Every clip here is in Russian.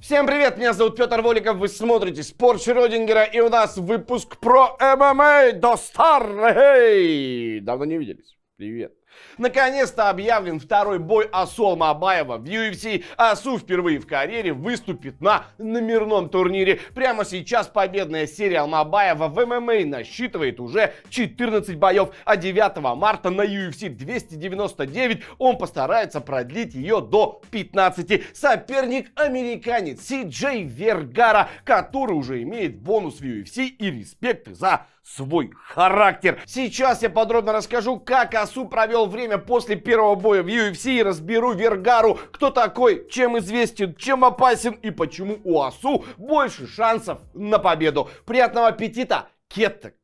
Всем привет, меня зовут Петр Воликов, вы смотрите Спорт Шрёдингера, и у нас выпуск про ММА до старой. Давно не виделись. Привет. Наконец-то объявлен второй бой Асол Мабаева в UFC. Асу впервые в карьере выступит на номерном турнире. Прямо сейчас победная серия Мабаева в ММА насчитывает уже 14 боев, а 9 марта на UFC 299 он постарается продлить ее до 15. Соперник американец Си Джей Вергара, который уже имеет бонус в UFC и респекты за свой характер. Сейчас я подробно расскажу, как Асу провел время после первого боя в UFC и разберу Вергару, кто такой, чем известен, чем опасен и почему у Асу больше шансов на победу. Приятного аппетита, Кеттек!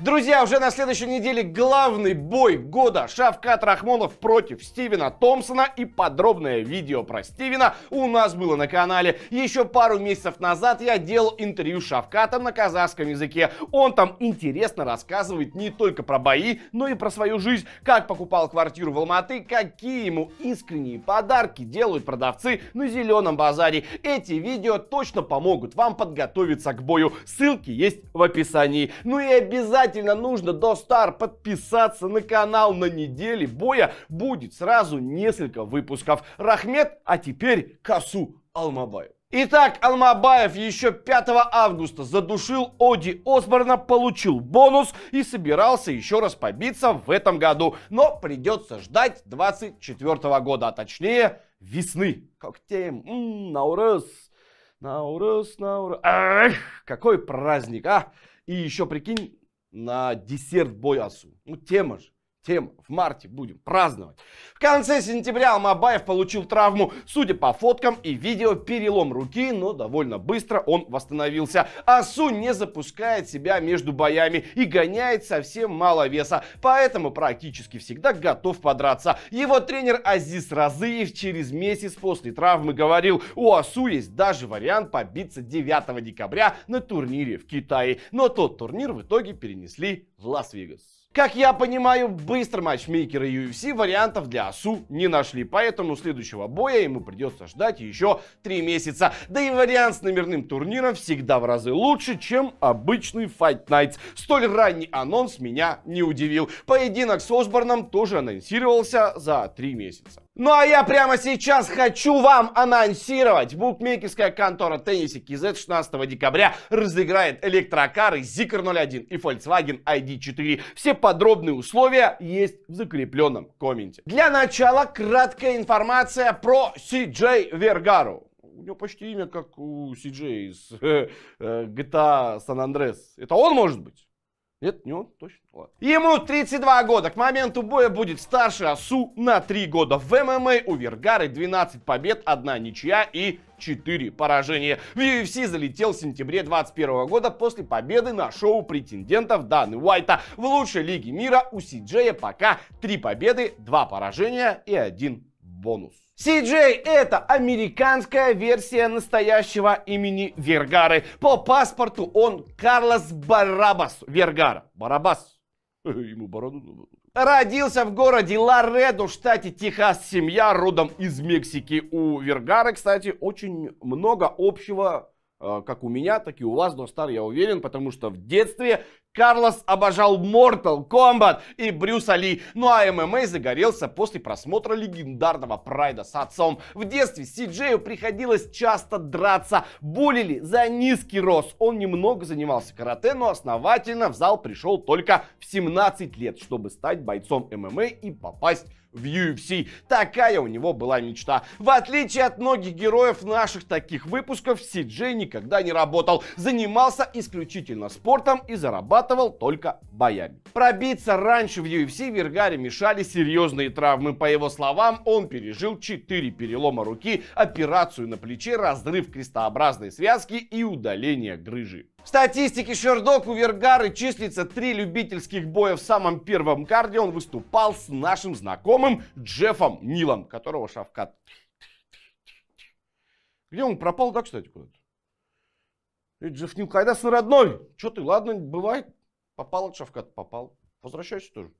Друзья, уже на следующей неделе главный бой года Шавкат Рахмонов против Стивена Томпсона и подробное видео про Стивена у нас было на канале. Еще пару месяцев назад я делал интервью с Шавкатом на казахском языке. Он там интересно рассказывает не только про бои, но и про свою жизнь, как покупал квартиру в Алматы, какие ему искренние подарки делают продавцы на зеленом базаре. Эти видео точно помогут вам подготовиться к бою. Ссылки есть в описании. Ну и обязательно обязательно нужно до стар подписаться на канал на неделе боя. Будет сразу несколько выпусков. Рахмет, а теперь косу Алмабаев. Итак, Алмабаев еще 5 августа задушил Оди Осборна, получил бонус и собирался еще раз побиться в этом году. Но придется ждать 24 года, а точнее весны. Коктейль, ммм, наурыз, наурыз, наурыз. Эх, какой праздник, а! И еще прикинь, на десерт бой асу ну тема же тем в марте будем праздновать. В конце сентября Мабаев получил травму, судя по фоткам и видео, перелом руки, но довольно быстро он восстановился. Асу не запускает себя между боями и гоняет совсем мало веса, поэтому практически всегда готов подраться. Его тренер Азиз Разыев через месяц после травмы говорил, у Асу есть даже вариант побиться 9 декабря на турнире в Китае, но тот турнир в итоге перенесли в Лас-Вегас. Как я понимаю, быстро матчмейкеры UFC вариантов для АСУ не нашли, поэтому следующего боя ему придется ждать еще 3 месяца. Да и вариант с номерным турниром всегда в разы лучше, чем обычный Fight Nights. Столь ранний анонс меня не удивил. Поединок с Осборном тоже анонсировался за 3 месяца. Ну а я прямо сейчас хочу вам анонсировать. Букмекерская контора Теннисики Z 16 декабря разыграет электрокары Zikr 01 и Volkswagen ID4. Все подробные условия есть в закрепленном комменте. Для начала краткая информация про CJ Вергару. У него почти имя как у Си из GTA San Andreas. Это он может быть? Нет, не он, точно. Ладно. Ему 32 года. К моменту боя будет старше Асу на 3 года. В ММА у Вергары 12 побед, 1 ничья и 4 поражения. В UFC залетел в сентябре 2021 года после победы на шоу претендентов Даны Уайта. В лучшей лиге мира у Сиджея пока 3 победы, 2 поражения и 1 бонус. CJ – это американская версия настоящего имени Вергары. По паспорту он Карлос Барабас Вергара. Барабас. Э, ему бороду Родился в городе Лоредо, штате Техас, семья родом из Мексики. У Вергары, кстати, очень много общего э, как у меня, так и у вас, но стар я уверен, потому что в детстве Карлос обожал Mortal Kombat и Брюса Ли, ну а ММА загорелся после просмотра легендарного Прайда с отцом. В детстве Сиджею приходилось часто драться, булили за низкий рост. Он немного занимался карате, но основательно в зал пришел только в 17 лет, чтобы стать бойцом ММА и попасть в UFC. Такая у него была мечта. В отличие от многих героев наших таких выпусков, Си Джей никогда не работал. Занимался исключительно спортом и зарабатывал только боями. Пробиться раньше в UFC Вергаре мешали серьезные травмы. По его словам, он пережил 4 перелома руки, операцию на плече, разрыв крестообразной связки и удаление грыжи статистике Шердок у Вергары числится три любительских боя в самом первом карде. Он выступал с нашим знакомым Джеффом Нилом, которого Шавкат... Где он пропал, да, кстати, куда-то? Э, Джефф Нил, когда сын родной? Че ты, ладно, бывает. Попал от Шавкат, попал. Возвращайся тоже.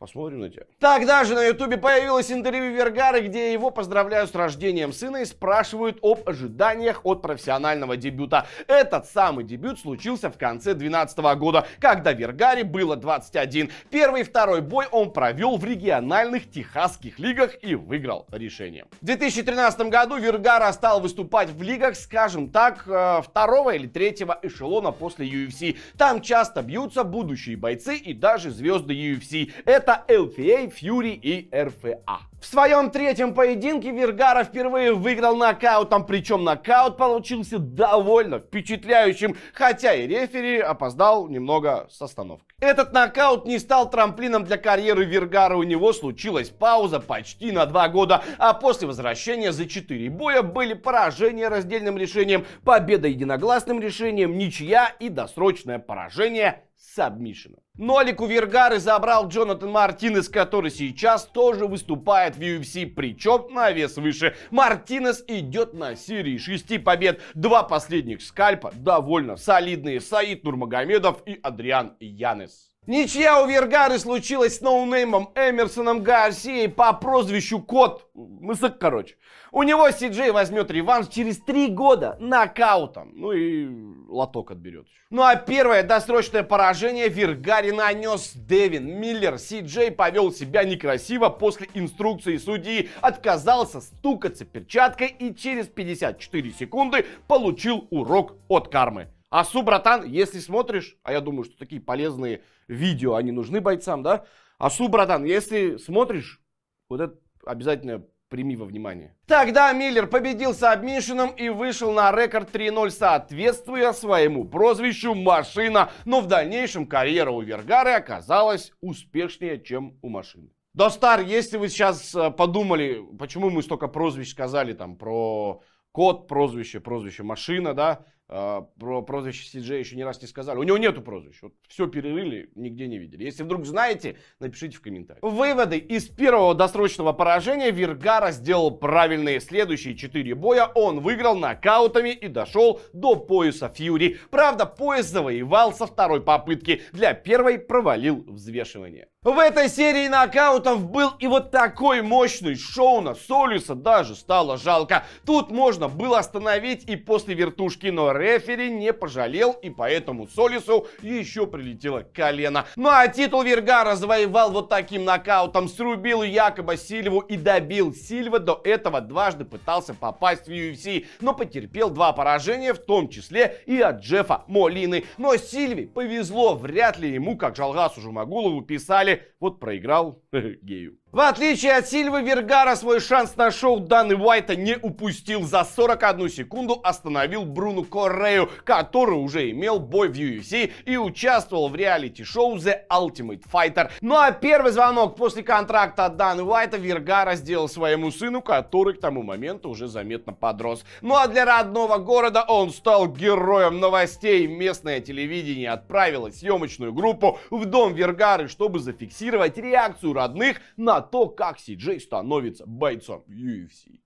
Посмотрим на тебя. Тогда же на ютубе появилось интервью Вергары, где его поздравляют с рождением сына и спрашивают об ожиданиях от профессионального дебюта. Этот самый дебют случился в конце 2012 года, когда Вергаре было 21. Первый и второй бой он провел в региональных техасских лигах и выиграл решение. В 2013 году Вергара стал выступать в лигах, скажем так, э, второго или третьего эшелона после UFC. Там часто бьются будущие бойцы и даже звезды UFC. Это это LPA, Fury и RFA. В своем третьем поединке Вергара впервые выиграл нокаутом, причем нокаут получился довольно впечатляющим, хотя и рефери опоздал немного с остановкой. Этот нокаут не стал трамплином для карьеры Вергара, у него случилась пауза почти на два года, а после возвращения за четыре боя были поражения раздельным решением, победа единогласным решением, ничья и досрочное поражение сабмишина. Нолику Вергары забрал Джонатан Мартинес, который сейчас тоже выступает в UFC, причем на вес выше. Мартинес идет на серии 6 побед, два последних скальпа, довольно солидные Саид Нурмагомедов и Адриан Янес. Ничья у Вергары случилась с ноунеймом Эмерсоном Гарсией по прозвищу Кот. Мысок, короче. У него Си Джей возьмет реванш через три года нокаутом. Ну и лоток отберет. Ну а первое досрочное поражение Виргари нанес Девин. Миллер Си Джей повел себя некрасиво после инструкции судьи, отказался стукаться перчаткой и через 54 секунды получил урок от кармы. Асу, братан, если смотришь, а я думаю, что такие полезные видео, они нужны бойцам, да? Асу, братан, если смотришь, вот это обязательно Прими во внимание. Тогда Миллер победил сабмишином и вышел на рекорд 3-0, соответствуя своему прозвищу «Машина». Но в дальнейшем карьера у Вергары оказалась успешнее, чем у «Машины». Достар, если вы сейчас э, подумали, почему мы столько прозвищ сказали там про код, прозвище, прозвище «Машина», да, а, про прозвище Сиджей еще ни раз не сказали. У него нету прозвища. Вот все перерыли, нигде не видели. Если вдруг знаете, напишите в комментариях. Выводы из первого досрочного поражения Вергара сделал правильные следующие четыре боя. Он выиграл нокаутами и дошел до пояса Фьюри. Правда, пояс завоевал со второй попытки. Для первой провалил взвешивание. В этой серии нокаутов был и вот такой мощный шоу на Солиса даже стало жалко. Тут можно было остановить и после вертушки, но рефери не пожалел, и поэтому Солису еще прилетело колено. Ну а титул Вергара завоевал вот таким нокаутом, срубил якобы Сильву и добил. Сильва до этого дважды пытался попасть в UFC, но потерпел два поражения, в том числе и от Джеффа Молины. Но Сильве повезло, вряд ли ему, как Жалгасу Жумагулову, писали, вот проиграл гею. В отличие от Сильвы Вергара, свой шанс на шоу Даны Уайта не упустил. За 41 секунду остановил Бруну Коррею, который уже имел бой в UFC и участвовал в реалити-шоу The Ultimate Fighter. Ну а первый звонок после контракта от Уайта Вергара сделал своему сыну, который к тому моменту уже заметно подрос. Ну а для родного города он стал героем новостей. Местное телевидение отправило съемочную группу в дом Вергары, чтобы зафиксировать реакцию родных на а то, как Сиджей становится бойцом UFC.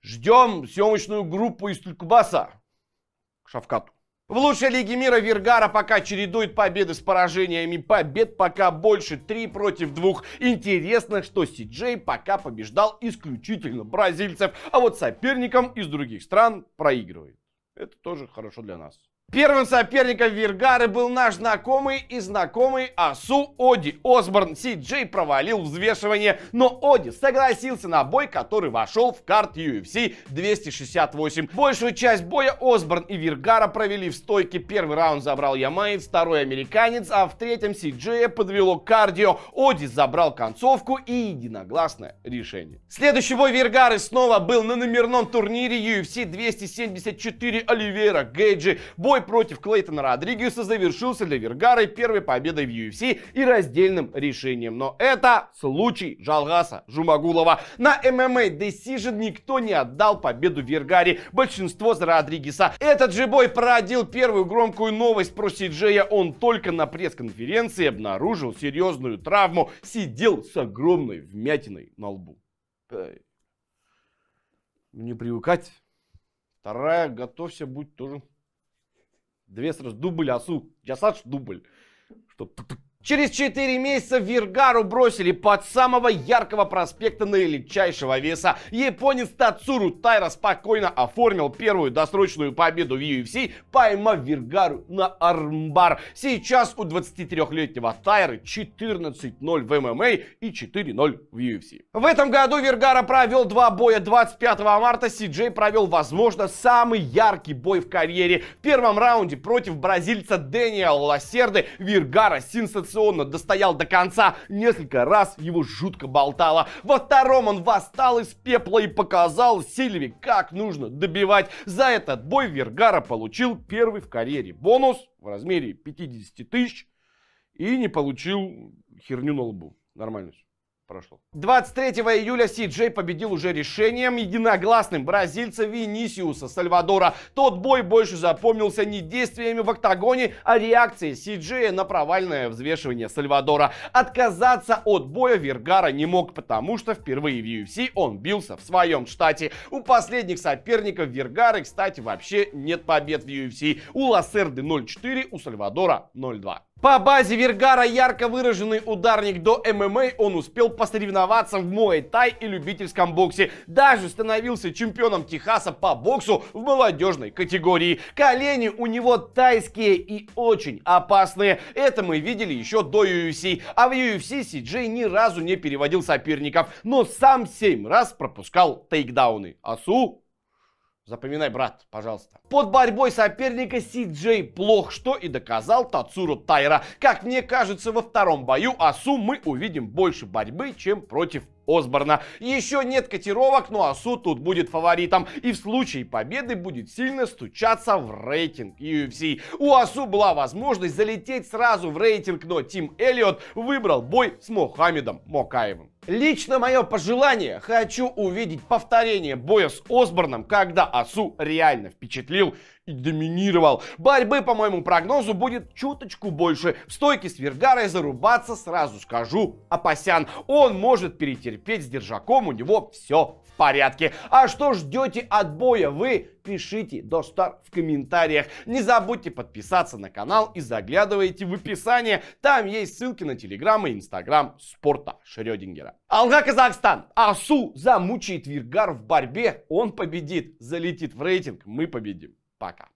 Ждем съемочную группу из Тулькбаса к Шавкату. В лучшей лиге мира Вергара пока чередует победы с поражениями. Побед пока больше 3 против 2. Интересно, что Сиджей пока побеждал исключительно бразильцев, а вот соперникам из других стран проигрывает. Это тоже хорошо для нас. Первым соперником Вергары был наш знакомый и знакомый Асу Оди. Осборн Си Джей провалил взвешивание, но Оди согласился на бой, который вошел в карт UFC 268. Большую часть боя Осборн и Виргара провели в стойке. Первый раунд забрал Ямаец, второй американец, а в третьем Си Джея подвело кардио. Оди забрал концовку и единогласное решение. Следующий бой Вергары снова был на номерном турнире UFC 274 Оливера Гейджи. Бой Бой против Клейтона Родригеса завершился для Вергары первой победой в UFC и раздельным решением. Но это случай Жалгаса Жумагулова. На MMA Decision никто не отдал победу Вергаре. Большинство за Родригеса. Этот же бой породил первую громкую новость про Сиджея. Он только на пресс-конференции обнаружил серьезную травму. Сидел с огромной вмятиной на лбу. Не привыкать. Вторая, готовься, будь тоже Две сразу дубль, асу, ясадж, дубль. Что Через 4 месяца Виргару бросили под самого яркого проспекта на веса. Японец Тацуру Тайра спокойно оформил первую досрочную победу в UFC, поймав Виргару на армбар. Сейчас у 23-летнего Тайры 14-0 в ММА и 4-0 в UFC. В этом году Виргара провел два боя. 25 марта Сиджей провел, возможно, самый яркий бой в карьере. В первом раунде против бразильца Дэниела Лассерды Виргара сенсационно дистанционно достоял до конца, несколько раз его жутко болтало. Во втором он восстал из пепла и показал Сильви, как нужно добивать. За этот бой Вергара получил первый в карьере бонус в размере 50 тысяч и не получил херню на лбу. Нормально все прошло. 23 июля Си Джей победил уже решением единогласным бразильца Винисиуса Сальвадора. Тот бой больше запомнился не действиями в октагоне, а реакцией Си Джея на провальное взвешивание Сальвадора. Отказаться от боя Вергара не мог, потому что впервые в UFC он бился в своем штате. У последних соперников Вергары, кстати, вообще нет побед в UFC. У Лассерды 0-4, у Сальвадора 0-2. По базе Вергара ярко выраженный ударник до ММА, он успел посоревноваться в муай-тай и любительском боксе. Даже становился чемпионом Техаса по боксу в молодежной категории. Колени у него тайские и очень опасные. Это мы видели еще до UFC. А в UFC Си ни разу не переводил соперников, но сам 7 раз пропускал тейкдауны. Асу Запоминай, брат, пожалуйста. Под борьбой соперника Си Джей плох что и доказал Тацуру Тайра. Как мне кажется, во втором бою Асу мы увидим больше борьбы, чем против Осборна. Еще нет котировок, но Асу тут будет фаворитом. И в случае победы будет сильно стучаться в рейтинг UFC. У Асу была возможность залететь сразу в рейтинг, но Тим Эллиот выбрал бой с Мохаммедом Мокаевым. Лично мое пожелание, хочу увидеть повторение боя с Осборном, когда Асу реально впечатлил и доминировал. Борьбы, по моему прогнозу, будет чуточку больше. В стойке с Вергарой зарубаться сразу скажу, опасян. Он может перетерпеть с держаком, у него все в порядке. А что ждете от боя вы? пишите до стар в комментариях. Не забудьте подписаться на канал и заглядывайте в описание. Там есть ссылки на телеграм и инстаграм спорта Шрёдингера. Алга Казахстан. Асу замучает Виргар в борьбе. Он победит. Залетит в рейтинг. Мы победим. Пока.